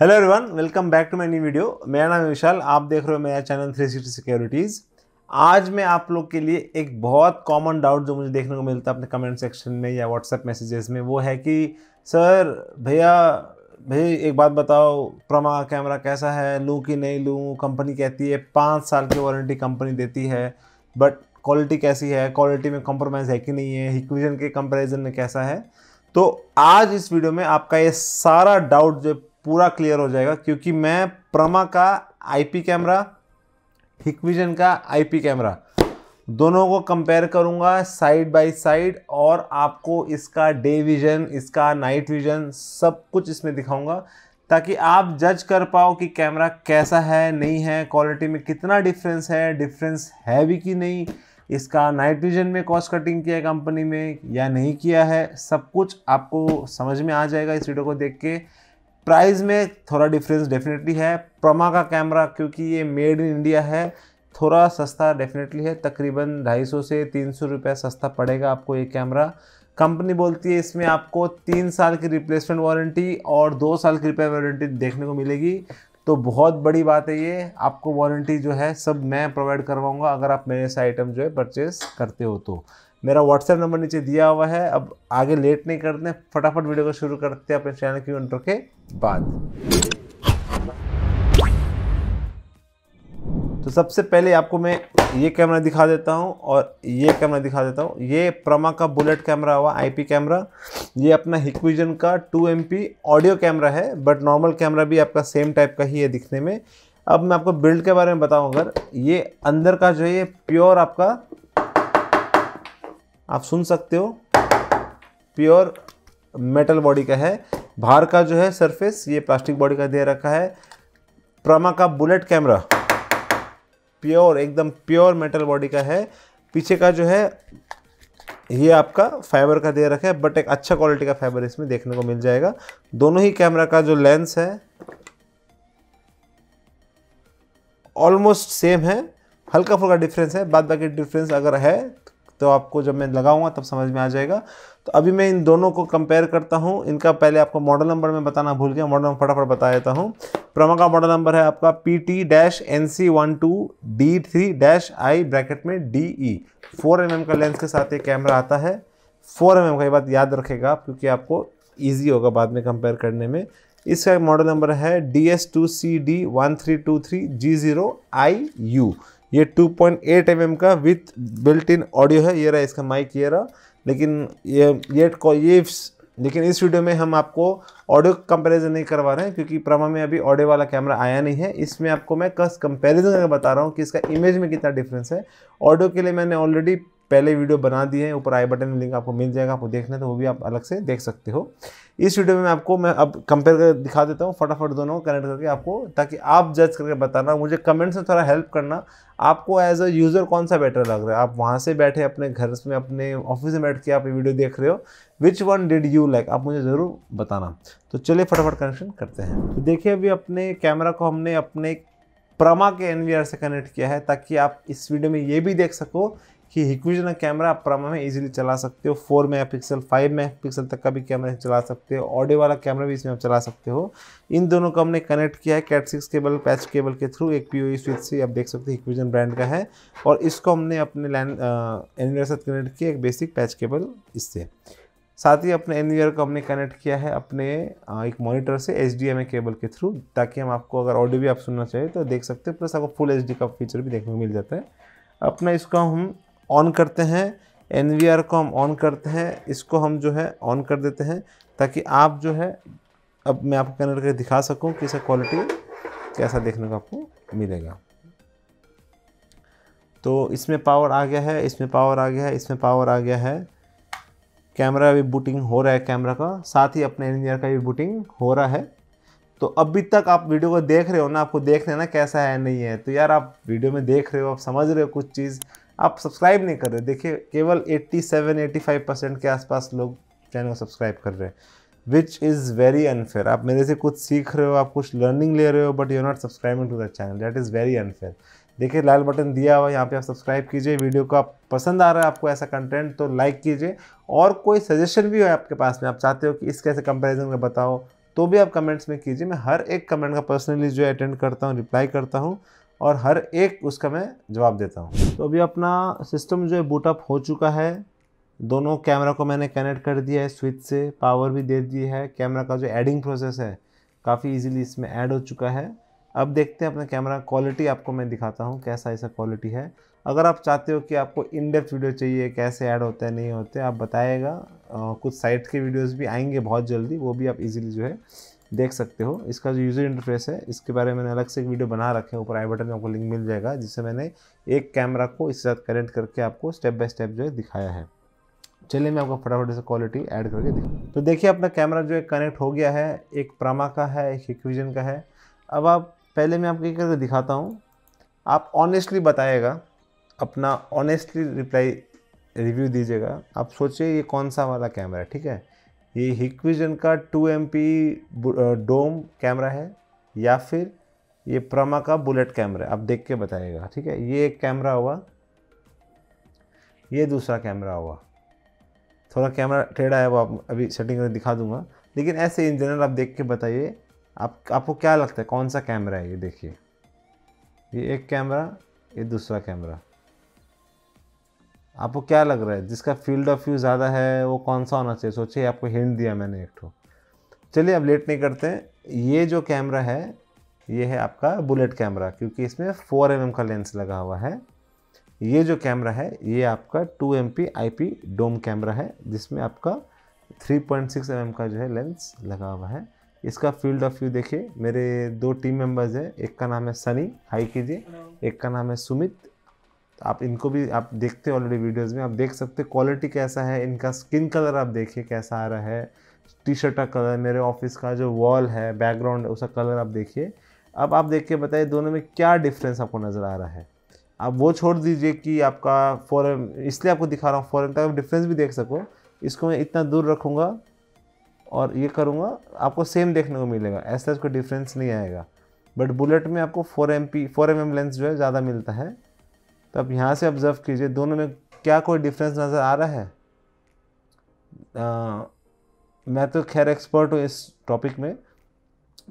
Hello everyone welcome back to my new video मेरा नाम है विशाल आप देख रहे हो मेरा चैनल थ्री सिक्सटी सिक्योरिटीज़ आज मैं आप लोग के लिए एक बहुत कॉमन डाउट जो मुझे देखने को मिलता है अपने कमेंट सेक्शन में या व्हाट्सएप मैसेजेस में वो है कि सर भैया भाई एक बात बताओ प्रमा कैमरा कैसा है लूँ कि नहीं लूँ कंपनी कहती है पाँच साल की वारंटी कंपनी देती है बट क्वालिटी कैसी है क्वालिटी में कॉम्प्रोमाइज़ है कि नहीं है इक्विजन के कंपेरिजन में कैसा है तो आज इस वीडियो में आपका ये सारा डाउट जो पूरा क्लियर हो जाएगा क्योंकि मैं प्रमा का आईपी कैमरा हिकविजन का आईपी कैमरा दोनों को कंपेयर करूंगा साइड बाय साइड और आपको इसका डे विजन इसका नाइट विजन सब कुछ इसमें दिखाऊंगा ताकि आप जज कर पाओ कि कैमरा कैसा है नहीं है क्वालिटी में कितना डिफरेंस है डिफरेंस है भी कि नहीं इसका नाइट विजन में कॉस्ट कटिंग किया है कंपनी में या नहीं किया है सब कुछ आपको समझ में आ जाएगा इस वीडियो को देख के प्राइस में थोड़ा डिफरेंस डेफिनेटली है प्रमा का कैमरा क्योंकि ये मेड इन इंडिया है थोड़ा सस्ता डेफिनेटली है तकरीबन 250 से तीन सौ रुपये सस्ता पड़ेगा आपको ये कैमरा कंपनी बोलती है इसमें आपको तीन साल की रिप्लेसमेंट वारंटी और दो साल की रिपेयर वारंटी देखने को मिलेगी तो बहुत बड़ी बात है ये आपको वारंटी जो है सब मैं प्रोवाइड करवाऊंगा अगर आप मेरे से आइटम जो है परचेस करते हो तो मेरा व्हाट्सएप नंबर नीचे दिया हुआ है अब आगे लेट नहीं करते फटाफट वीडियो को शुरू करते हैं अपने चैनल की इंटर के बाद तो सबसे पहले आपको मैं ये कैमरा दिखा देता हूँ और ये कैमरा दिखा देता हूँ ये प्रमा का बुलेट कैमरा हुआ आईपी कैमरा ये अपना हिकविजन का 2 एम ऑडियो कैमरा है बट नॉर्मल कैमरा भी आपका सेम टाइप का ही है दिखने में अब मैं आपको बिल्ड के बारे में बताऊँ अगर ये अंदर का जो है ये प्योर आपका आप सुन सकते हो प्योर मेटल बॉडी का है बाहर का जो है सरफेस ये प्लास्टिक बॉडी का दे रखा है प्रमा का बुलेट कैमरा प्योर एकदम प्योर मेटल बॉडी का है पीछे का जो है ये आपका फाइबर का दे रखा है बट एक अच्छा क्वालिटी का फाइबर इसमें देखने को मिल जाएगा दोनों ही कैमरा का जो लेंस है ऑलमोस्ट सेम है हल्का फुल्का डिफरेंस है बाद बाकी डिफरेंस अगर है तो आपको जब मैं लगाऊंगा तब समझ में आ जाएगा तो अभी मैं इन दोनों को कंपेयर करता हूँ इनका पहले आपको मॉडल नंबर में बताना भूल गया मॉडल नंबर फटाफट बता देता हूँ प्रमा का मॉडल नंबर है आपका P T dash N C one two D three dash I bracket में D E four M M का लेंस के साथ ये कैमरा आता है फोर एम एम का ये बात याद रखेगा क्योंकि आपको ईजी होगा बाद में कंपेयर करने में इसका मॉडल नंबर है D S two C D one three two three G zero I U ये 2.8 पॉइंट mm का विथ बिल्ट इन ऑडियो है ये रहा इसका माइक ये रहा लेकिन ये ये ये लेकिन इस वीडियो में हम आपको ऑडियो कंपैरिजन नहीं करवा रहे हैं क्योंकि प्रमा में अभी ऑडियो वाला कैमरा आया नहीं है इसमें आपको मैं कस कंपैरिजन करके बता रहा हूँ कि इसका इमेज में कितना डिफरेंस है ऑडियो के लिए मैंने ऑलरेडी पहले वीडियो बना दिए हैं ऊपर आई बटन में लिंक आपको मिल जाएगा आपको देखना है तो वो भी आप अलग से देख सकते हो इस वीडियो में मैं आपको मैं अब कंपेयर कर दिखा देता हूँ फटाफट दोनों कनेक्ट करके आपको ताकि आप जज करके बताना मुझे कमेंट्स में थोड़ा हेल्प करना आपको एज अ यूज़र कौन सा बेटर लग रहा है आप वहाँ से बैठे अपने घर में अपने ऑफिस में बैठ के आप ये वीडियो देख रहे हो which one did you like आप मुझे ज़रूर बताना तो चलिए फटाफट कनेक्शन करते हैं तो देखिए अभी अपने कैमरा को हमने अपने प्रमा के एन से कनेक्ट किया है ताकि आप इस वीडियो में ये भी देख सको कि हिक्विजन कैमरा आप प्रमा में इजीली चला सकते हो four mega pixel five mega pixel तक का भी कैमरा चला सकते हो ऑडियो वाला कैमरा भी इसमें आप चला सकते हो इन दोनों को हमने कनेक्ट किया है cat six cable patch cable के थ्रू एक पी स्विच से आप देख सकते हो हिक्विजन ब्रांड का है और इसको हमने अपने लैंड एनवीआर साथ कनेक्ट किया एक बेसिक पैच केबल इससे साथ ही अपने एनवियर को हमने कनेक्ट किया है अपने एक मॉनिटर से एच केबल के थ्रू ताकि हम आपको अगर ऑडियो भी आप सुनना चाहिए तो देख सकते हो प्लस आपको फुल एच का फीचर भी देखने को मिल जाता है अपना इसका हम ऑन करते हैं एन को हम ऑन करते हैं इसको हम जो है ऑन कर देते हैं ताकि आप जो है अब मैं आपको कैनर करके दिखा सकूं कि इसका क्वालिटी कैसा देखने को आपको मिलेगा तो इसमें पावर आ गया है इसमें पावर आ गया है इसमें पावर आ गया है कैमरा भी बूटिंग हो रहा है कैमरा का साथ ही अपने इंजीनियर का भी बूटिंग हो रहा है तो अभी तक आप वीडियो को देख रहे हो ना आपको देख रहे ना कैसा है नहीं है तो यार आप वीडियो में देख रहे हो आप समझ रहे हो कुछ चीज़ आप सब्सक्राइब नहीं कर रहे देखिए केवल 87 85 परसेंट के आसपास लोग चैनल को सब्सक्राइब कर रहे हैं विच इज़ वेरी अनफेयर आप मेरे से कुछ सीख रहे हो आप कुछ लर्निंग ले रहे हो but you not subscribing to the channel that is very unfair देखिए लाल बटन दिया हुआ यहाँ पे आप सब्सक्राइब कीजिए वीडियो को आप पसंद आ रहा है आपको ऐसा कंटेंट तो लाइक कीजिए और कोई सजेशन भी हो आपके पास में आप चाहते हो कि इस कैसे कंपैरिजन में बताओ तो भी आप कमेंट्स में कीजिए मैं हर एक कमेंट का पर्सनली जो अटेंड करता हूँ रिप्लाई करता हूँ और हर एक उसका मैं जवाब देता हूँ तो अभी अपना सिस्टम जो है बूटअप हो चुका है दोनों कैमरा को मैंने कनेक्ट कर दिया है स्विच से पावर भी दे दी है कैमरा का जो एडिंग प्रोसेस है काफ़ी इजीली इसमें ऐड हो चुका है अब देखते हैं अपना कैमरा क्वालिटी आपको मैं दिखाता हूँ कैसा ऐसा क्वालिटी है अगर आप चाहते हो कि आपको इन डेप्थ वीडियो चाहिए कैसे ऐड होते हैं नहीं होते आप बताएगा कुछ साइट के वीडियोज़ भी आएंगे बहुत जल्दी वो भी आप इजीली जो है देख सकते हो इसका जो यूज़र इंटरफेस है इसके बारे में मैंने अलग से एक वीडियो बना रखे हैं ऊपर आई बटन में आपको लिंक मिल जाएगा जिससे मैंने एक कैमरा को इसके साथ कनेक्ट करके आपको स्टेप बाय स्टेप जो है दिखाया है चलिए मैं आपको फटाफट से क्वालिटी ऐड करके दिखा तो देखिए अपना कैमरा जो है कनेक्ट हो गया है एक प्रामा का है एक इक्विजन का है अब आप पहले मैं आपको ये करके दिखाता हूँ आप ऑनेस्टली बताइएगा अपना ऑनेस्टली रिप्लाई रिव्यू दीजिएगा आप सोचिए ये कौन सा वाला कैमरा है ठीक है ये हिकविजन का 2 एम डोम कैमरा है या फिर ये प्रमा का बुलेट कैमरा है आप देख के बताइएगा ठीक है ये एक कैमरा हुआ ये दूसरा कैमरा हुआ थोड़ा कैमरा टेढ़ा है वो आप अभी सेटिंग में दिखा दूंगा लेकिन ऐसे इन जनरल आप देख के बताइए आप आपको क्या लगता है कौन सा कैमरा है ये देखिए ये एक कैमरा ये दूसरा कैमरा आपको क्या लग रहा है जिसका फील्ड ऑफ व्यू ज़्यादा है वो कौन सा होना चाहिए सोचिए आपको हिंट दिया मैंने एक ठो चलिए अब लेट नहीं करते ये जो कैमरा है ये है आपका बुलेट कैमरा क्योंकि इसमें फोर एम mm का लेंस लगा हुआ है ये जो कैमरा है ये आपका two M P I P dome camera है जिसमें आपका 3.6 पॉइंट mm का जो है लेंस लगा हुआ है इसका फील्ड ऑफ व्यू देखिए मेरे दो टीम मेंबर्स हैं एक का नाम है सनी हाई कीजिए एक का नाम है सुमित तो आप इनको भी आप देखते हैं ऑलरेडी वीडियोस में आप देख सकते हैं क्वालिटी कैसा है इनका स्किन कलर आप देखिए कैसा आ रहा है टी शर्ट का कलर मेरे ऑफिस का जो वॉल है बैकग्राउंड उसका कलर आप देखिए अब आप देख के बताइए दोनों में क्या डिफरेंस आपको नज़र आ रहा है आप वो छोड़ दीजिए कि आपका फॉरन इसलिए आपको दिखा रहा हूँ फॉरन का डिफरेंस भी देख सको इसको मैं इतना दूर रखूँगा और ये करूँगा आपको सेम देखने को मिलेगा ऐसा कोई डिफरेंस नहीं आएगा बट बुलेट में आपको four M P four M M lens जो है ज़्यादा मिलता है तो आप यहाँ से ऑब्ज़र्व कीजिए दोनों में क्या कोई डिफरेंस नज़र आ रहा है आ, मैं तो खैर एक्सपर्ट हूँ इस टॉपिक में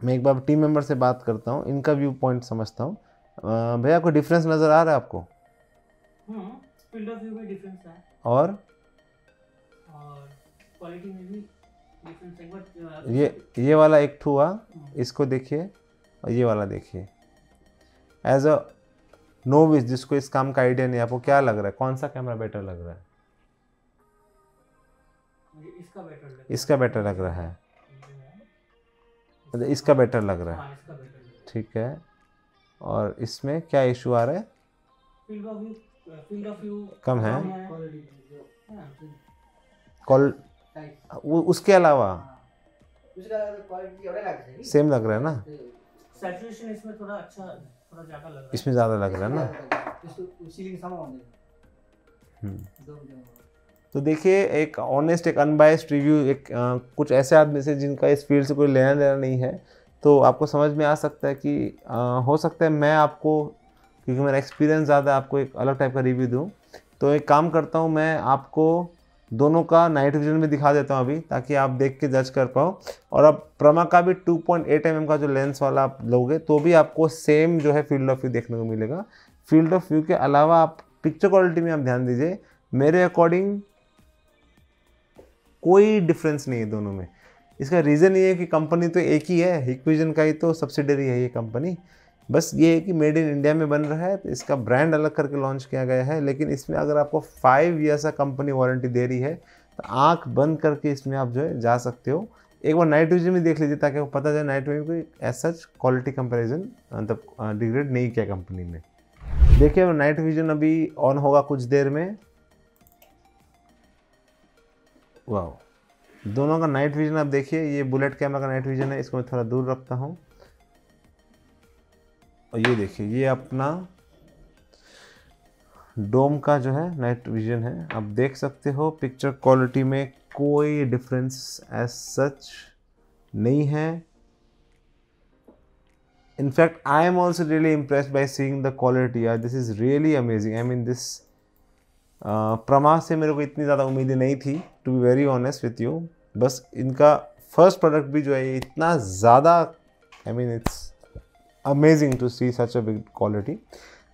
मैं एक बार टीम मेंबर से बात करता हूँ इनका व्यू पॉइंट समझता हूँ भैया कोई डिफरेंस नज़र आ रहा है आपको हाँ, और ये ये वाला एक हुआ हाँ। इसको देखिए और ये वाला देखिए एज अ नो विज जिसको इस काम का आइडिया नहीं आपको क्या लग रहा है कौन सा कैमरा बेटर लग रहा है इसका बेटर लग रहा है मतलब इसका बेटर हाँ, लग रहा है ठीक है और इसमें क्या इशू आ रहा है कम है हाँ, तो- कॉल उसके अलावा हाँ। तो सेम लग रहा है ना इसमें ज़्यादा लग रहा है ना हम्म। तो देखिए एक ऑनेस्ट एक अनबायस्ड रिव्यू एक आ, कुछ ऐसे आदमी से जिनका इस फील्ड से कोई लेना देना नहीं है तो आपको समझ में आ सकता है कि आ, हो सकता है मैं आपको क्योंकि मेरा एक्सपीरियंस ज़्यादा आपको एक अलग टाइप का रिव्यू दूँ तो एक काम करता हूँ मैं आपको दोनों का नाइट विजन भी दिखा देता हूँ अभी ताकि आप देख के जज कर पाओ और अब प्रमा का भी 2.8 पॉइंट mm का जो लेंस वाला आप लोगे तो भी आपको सेम जो है फील्ड ऑफ व्यू देखने को मिलेगा फील्ड ऑफ व्यू के अलावा आप पिक्चर क्वालिटी में आप ध्यान दीजिए मेरे अकॉर्डिंग कोई डिफरेंस नहीं है दोनों में इसका रीज़न ये है कि कंपनी तो एक ही है विजन का ही तो सब्सिडरी है ये कंपनी बस ये है कि मेड इन इंडिया में बन रहा है तो इसका ब्रांड अलग करके लॉन्च किया गया है लेकिन इसमें अगर आपको फाइव ईयर्स का कंपनी वारंटी दे रही है तो आँख बंद करके इसमें आप जो है जा सकते हो एक बार नाइट विजन भी देख लीजिए ताकि आपको पता चले नाइट विजन कोई एज सच क्वालिटी कंपेरिजन मतलब डिग्रेड नहीं किया कंपनी ने देखिए अब नाइट विजन अभी ऑन होगा कुछ देर में वाह दोनों का नाइट विजन आप देखिए ये बुलेट कैमरा का नाइट विजन है इसको मैं थोड़ा दूर रखता हूँ और ये देखिए ये अपना डोम का जो है नाइट विजन है आप देख सकते हो पिक्चर क्वालिटी में कोई डिफरेंस एज सच नहीं है in fact I am also really impress by seeing the quality are this is really amazing I mean this Prama से मेरे को इतनी ज़्यादा उम्मीदें नहीं थी to be very honest with you बस इनका फर्स्ट प्रोडक्ट भी जो है इतना ज़्यादा I mean it's amazing to see such a big quality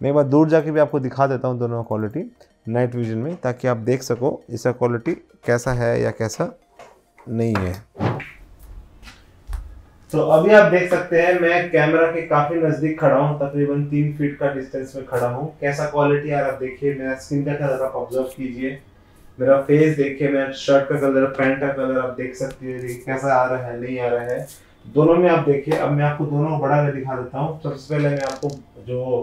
मैं एक बार दूर जाके भी आपको दिखा देता हूँ दोनों क्वालिटी नाइट विजन में ताकि आप देख सको इसका क्वालिटी कैसा है या कैसा नहीं है तो अभी आप देख सकते हैं मैं कैमरा के काफी नजदीक खड़ा हूँ तकरीबन तीन फीट का डिस्टेंस में खड़ा हूँ कैसा क्वालिटी यार आप देखिए मेरा स्किन का कलर आप ऑब्जर्व कीजिए मेरा फेस देखिए मेरा शर्ट का कलर पैंट का कलर आप देख सकते हैं कैसा आ रहा है नहीं आ रहा है दोनों में आप देखिए अब मैं आपको दोनों बड़ा कर दिखा देता हूँ सबसे पहले मैं आपको जो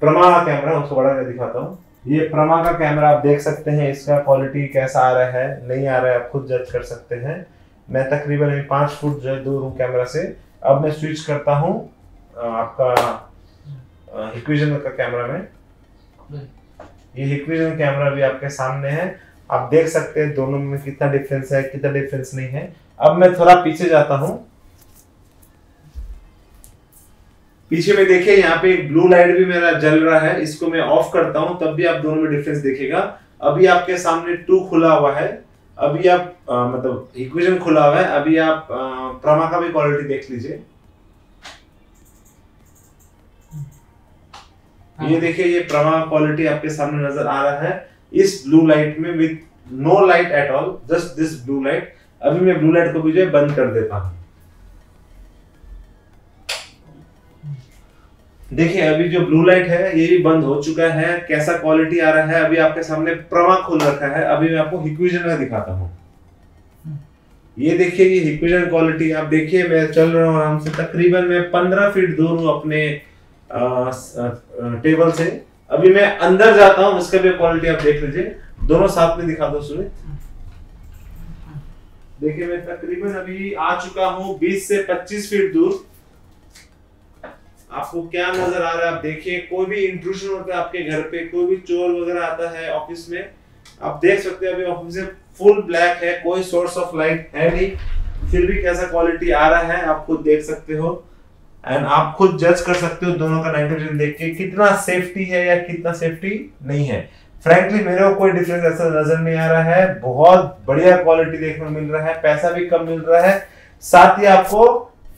प्रमा का कैमरा उसको बड़ा कर दिखाता हूँ ये प्रमा का कैमरा आप देख सकते हैं इसका क्वालिटी कैसा आ रहा है नहीं आ रहा है आप खुद जज कर सकते हैं मैं तकरीबन पांच फुट जो है दूर हूँ कैमरा से अब मैं स्विच करता हूँ आपका हिक्विजन का कैमरा में ये हिक्विजन कैमरा भी आपके सामने है आप देख सकते हैं दोनों में कितना डिफरेंस है कितना डिफरेंस नहीं है अब मैं थोड़ा पीछे जाता हूँ पीछे में देखिए यहाँ पे ब्लू लाइट भी मेरा जल रहा है इसको मैं ऑफ करता हूँ तब भी आप दोनों में डिफरेंस देखेगा अभी आपके सामने टू खुला हुआ है अभी आप आ, मतलब इक्वेशन खुला हुआ है अभी आप प्रमा का भी क्वालिटी देख लीजिए ये हाँ। देखिए ये प्रमा क्वालिटी आपके सामने नजर आ रहा है इस ब्लू लाइट में with no light at all just this blue light अभी मैं ब्लू लाइट को भी जो बंद कर देता हूँ देखिए अभी जो ब्लू लाइट है ये भी बंद हो चुका है कैसा क्वालिटी आ रहा है अभी आपके सामने प्रवाह खोल रखा है अभी मैं आपको हिक्विजन दिखाता हूँ ये देखिए ये हिक्विजन क्वालिटी आप देखिए मैं चल रहा हूँ आराम से तकरीबन मैं पंद्रह फीट दूर हूँ अपने आ, आ, टेबल से अभी मैं अंदर जाता हूँ उसका भी क्वालिटी आप देख लीजिए दोनों साथ में दिखा दो सुमित देखिए मैं तकरीबन अभी आ चुका हूँ बीस से पच्चीस फीट दूर आपको क्या नजर आ रहा है आप देखिए कोई भी इंट्रूशन होता है आपके घर पे कोई भी चोर वगैरह आता है ऑफिस में आप देख सकते हैं अभी ऑफिस फुल ब्लैक है कोई सोर्स ऑफ लाइट है नहीं फिर भी कैसा क्वालिटी आ रहा है आप खुद देख सकते हो एंड आप खुद जज कर सकते हो दोनों का नाइट्रोजन देख के कितना सेफ्टी है या कितना सेफ्टी नहीं है फ्रेंकली मेरे को कोई डिफरेंस ऐसा नजर नहीं आ रहा है बहुत बढ़िया क्वालिटी देखने को मिल रहा है पैसा भी कम मिल रहा है साथ ही आपको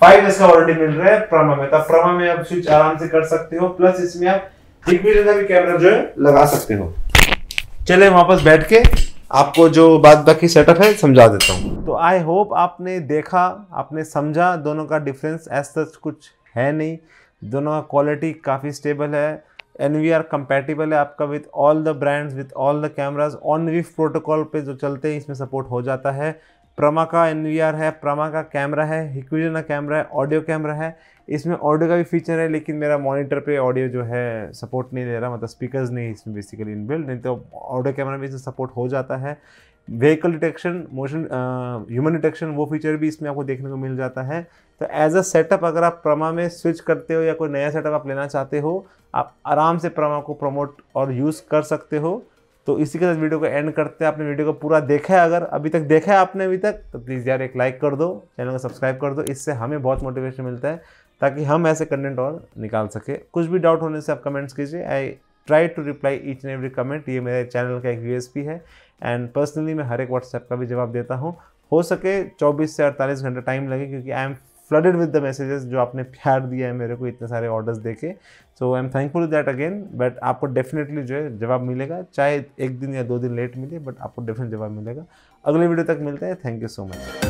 फाइव एस का ऑलरेडी मिल रहा है प्रमा में तो प्रमा में आप स्विच आराम से कर सकते हो प्लस इसमें आप इक्विटी का भी कैमरा जो है लगा सकते हो चले वापस बैठ के आपको जो बात बाकी सेटअप है समझा देता हूँ तो आई होप आपने देखा आपने समझा दोनों का डिफरेंस एज सच कुछ है नहीं दोनों का क्वालिटी काफ़ी स्टेबल है एन वी आर कंपेटिबल है आपका with all the brands with all the cameras on rif protocol पे जो चलते हैं इसमें सपोर्ट हो जाता है प्रमा का एन है प्रमा का कैमरा है का कैमरा है ऑडियो कैमरा है इसमें ऑडियो का भी फीचर है लेकिन मेरा मॉनिटर पे ऑडियो जो है सपोर्ट नहीं दे रहा मतलब स्पीकर्स नहीं इसमें बेसिकली इनबिल्ड नहीं तो ऑडियो कैमरा भी इसमें सपोर्ट हो जाता है vehicle detection motion human detection वो फीचर भी इसमें आपको देखने को मिल जाता है तो एज अ सेटअप अगर आप प्रमा में स्विच करते हो या कोई नया सेटअप आप लेना चाहते हो आप आराम से प्रमा को प्रमोट और यूज़ कर सकते हो तो इसी के साथ वीडियो को एंड करते हैं आपने वीडियो को पूरा देखा है अगर अभी तक देखा है आपने अभी तक तो प्लीज़ यार एक लाइक कर दो चैनल को सब्सक्राइब कर दो इससे हमें बहुत मोटिवेशन मिलता है ताकि हम ऐसे कंटेंट और निकाल सके कुछ भी डाउट होने से आप कमेंट्स कीजिए I try to reply each and every comment ये मेरे चैनल का एक यूएसपी है एंड पर्सनली मैं हर एक व्हाट्सएप का भी जवाब देता हूँ हो सके 24 से 48 घंटा टाइम लगे क्योंकि I am flooded with the messages जो आपने प्यार दिया है मेरे को इतने सारे ऑर्डर्स दे के so I am thankful that again but आपको डेफिनेटली जो है जवाब मिलेगा चाहे एक दिन या दो दिन लेट मिले बट आपको डेफिनेट जवाब मिलेगा अगले वीडियो तक मिलते हैं थैंक यू सो मच